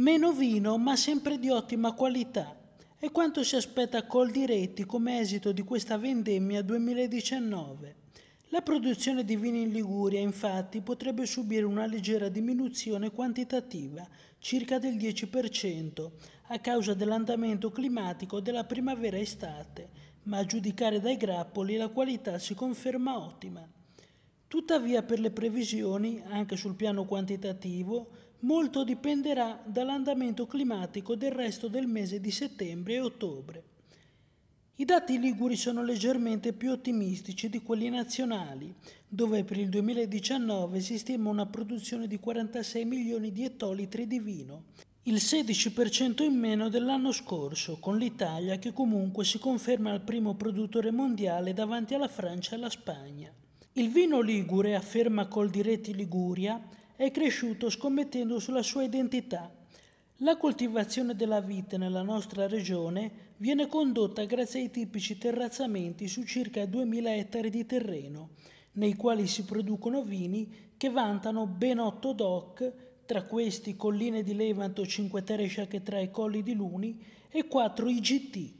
Meno vino, ma sempre di ottima qualità. È quanto si aspetta Col Diretti come esito di questa vendemmia 2019. La produzione di vini in Liguria, infatti, potrebbe subire una leggera diminuzione quantitativa, circa del 10%, a causa dell'andamento climatico della primavera-estate, ma a giudicare dai grappoli la qualità si conferma ottima. Tuttavia per le previsioni, anche sul piano quantitativo, Molto dipenderà dall'andamento climatico del resto del mese di settembre e ottobre. I dati liguri sono leggermente più ottimistici di quelli nazionali, dove per il 2019 si stima una produzione di 46 milioni di ettolitri di vino, il 16% in meno dell'anno scorso, con l'Italia che comunque si conferma il primo produttore mondiale davanti alla Francia e alla Spagna. Il vino ligure, afferma Coldiretti Liguria, è cresciuto scommettendo sulla sua identità. La coltivazione della vite nella nostra regione viene condotta grazie ai tipici terrazzamenti su circa 2000 ettari di terreno, nei quali si producono vini che vantano ben 8 DOC, tra questi colline di Levanto, 5 Teresciac e 3 Colli di Luni e 4 IGT,